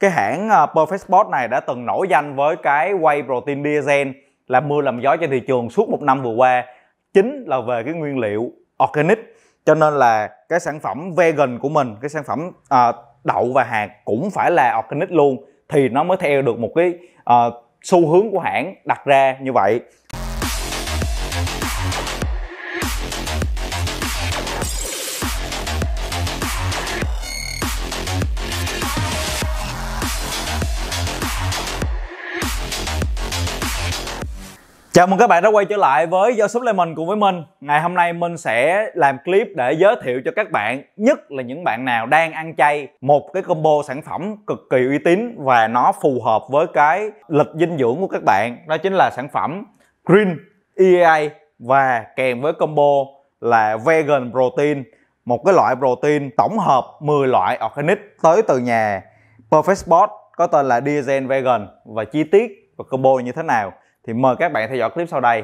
cái hãng ờ, Perfect Sport này đã từng nổi danh với cái quay protein diesel là mưa làm gió trên thị trường suốt một năm vừa qua chính là về cái nguyên liệu organic cho nên là cái sản phẩm vegan của mình cái sản phẩm à, đậu và hạt cũng phải là organic luôn thì nó mới theo được một cái à, xu hướng của hãng đặt ra như vậy Chào mừng các bạn đã quay trở lại với Do Súp Lemon cùng với Minh Ngày hôm nay Minh sẽ làm clip để giới thiệu cho các bạn Nhất là những bạn nào đang ăn chay Một cái combo sản phẩm cực kỳ uy tín Và nó phù hợp với cái lịch dinh dưỡng của các bạn Đó chính là sản phẩm Green EA Và kèm với combo là Vegan Protein Một cái loại protein tổng hợp 10 loại organic Tới từ nhà Perfect Sport có tên là Diesel Vegan Và chi tiết và combo như thế nào thì mời các bạn theo dõi clip sau đây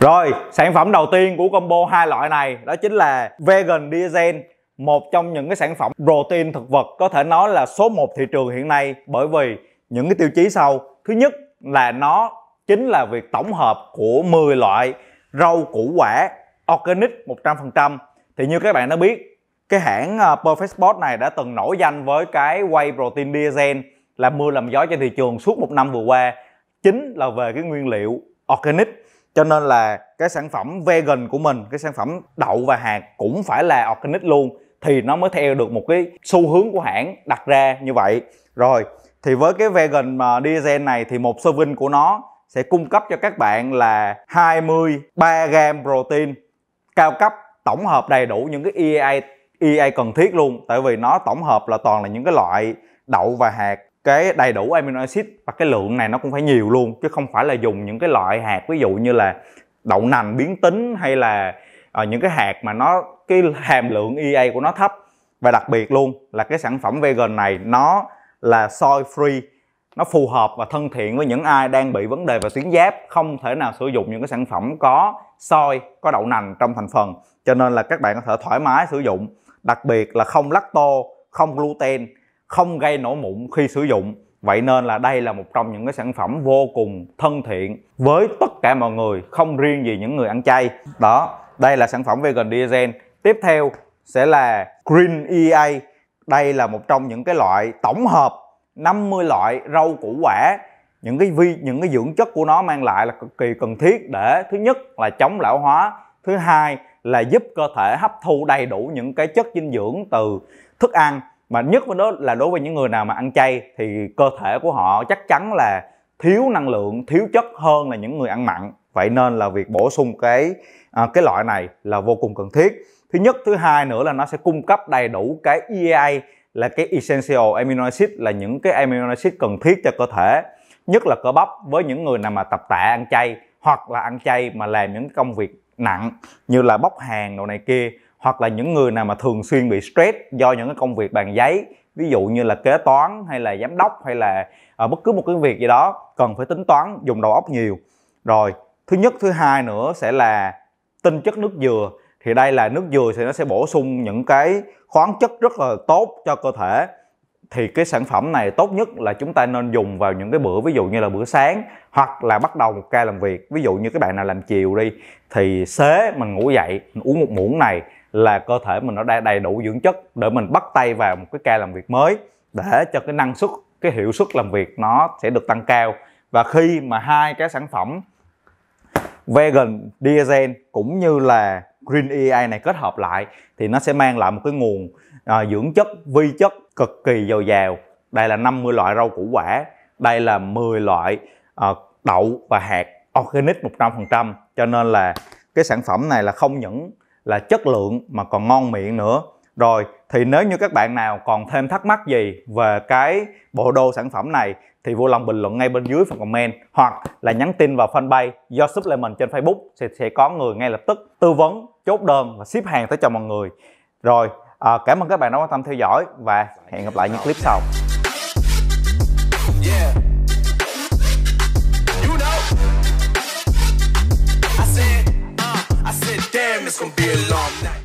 Rồi, sản phẩm đầu tiên của combo hai loại này đó chính là Vegan Diesel một trong những cái sản phẩm protein thực vật có thể nói là số 1 thị trường hiện nay bởi vì những cái tiêu chí sau. Thứ nhất là nó chính là việc tổng hợp của 10 loại rau củ quả organic 100%. Thì như các bạn đã biết, cái hãng ờ, Perfect Sport này đã từng nổi danh với cái whey protein diesel là mưa làm gió trên thị trường suốt một năm vừa qua chính là về cái nguyên liệu organic cho nên là cái sản phẩm vegan của mình cái sản phẩm đậu và hạt cũng phải là organic luôn thì nó mới theo được một cái xu hướng của hãng đặt ra như vậy rồi thì với cái vegan mà ờ, diesel này thì một serving của nó sẽ cung cấp cho các bạn là 23 gram protein cao cấp tổng hợp đầy đủ những cái EAA EA cần thiết luôn tại vì nó tổng hợp là toàn là những cái loại đậu và hạt cái đầy đủ amino acid và cái lượng này nó cũng phải nhiều luôn chứ không phải là dùng những cái loại hạt ví dụ như là đậu nành biến tính hay là uh, những cái hạt mà nó cái hàm lượng EA của nó thấp và đặc biệt luôn là cái sản phẩm vegan này nó là soy free nó phù hợp và thân thiện với những ai đang bị vấn đề về tuyến giáp không thể nào sử dụng những cái sản phẩm có soy, có đậu nành trong thành phần cho nên là các bạn có thể thoải mái sử dụng đặc biệt là không lacto, không gluten, không gây nổi mụn khi sử dụng. Vậy nên là đây là một trong những cái sản phẩm vô cùng thân thiện với tất cả mọi người, không riêng gì những người ăn chay. Đó, đây là sản phẩm vegan diesel. Tiếp theo sẽ là Green EA. Đây là một trong những cái loại tổng hợp 50 loại rau củ quả những cái vi những cái dưỡng chất của nó mang lại là cực kỳ cần thiết để thứ nhất là chống lão hóa thứ hai là giúp cơ thể hấp thu đầy đủ những cái chất dinh dưỡng từ thức ăn mà nhất với đó là đối với những người nào mà ăn chay thì cơ thể của họ chắc chắn là thiếu năng lượng thiếu chất hơn là những người ăn mặn vậy nên là việc bổ sung cái à, cái loại này là vô cùng cần thiết thứ nhất thứ hai nữa là nó sẽ cung cấp đầy đủ cái EA là cái essential amino acid là những cái amino acid cần thiết cho cơ thể nhất là cơ bắp với những người nào mà tập tạ ăn chay hoặc là ăn chay mà làm những công việc nặng như là bóc hàng đồ này kia hoặc là những người nào mà thường xuyên bị stress do những cái công việc bàn giấy ví dụ như là kế toán hay là giám đốc hay là ở ờ, bất cứ một cái việc gì đó cần phải tính toán dùng đầu óc nhiều rồi thứ nhất thứ hai nữa sẽ là tinh chất nước dừa thì đây là nước dừa thì nó sẽ bổ sung những cái khoáng chất rất là tốt cho cơ thể thì cái sản phẩm này tốt nhất là chúng ta nên dùng vào những cái bữa ví dụ như là bữa sáng hoặc là bắt đầu một ca làm việc ví dụ như các bạn nào làm chiều đi thì xế mình ngủ dậy mình uống một muỗng này là cơ thể mình nó đã đầy đủ dưỡng chất để mình bắt tay vào một cái ca làm việc mới để cho cái năng suất cái hiệu suất làm việc nó sẽ được tăng cao và khi mà hai cái sản phẩm vegan diesel cũng như là Green EA này kết hợp lại thì nó sẽ mang lại một cái nguồn à, dưỡng chất, vi chất cực kỳ dồi dào. Đây là 50 loại rau củ quả, đây là 10 loại à, đậu và hạt organic 100%. Cho nên là cái sản phẩm này là không những là chất lượng mà còn ngon miệng nữa. Rồi thì nếu như các bạn nào còn thêm thắc mắc gì về cái bộ đồ sản phẩm này thì vô lòng bình luận ngay bên dưới phần comment hoặc là nhắn tin vào fanpage do Supplement trên Facebook sẽ sẽ có người ngay lập tức tư vấn, chốt đơn và ship hàng tới cho mọi người. Rồi, à, cảm ơn các bạn đã quan tâm theo dõi và hẹn gặp lại những clip sau.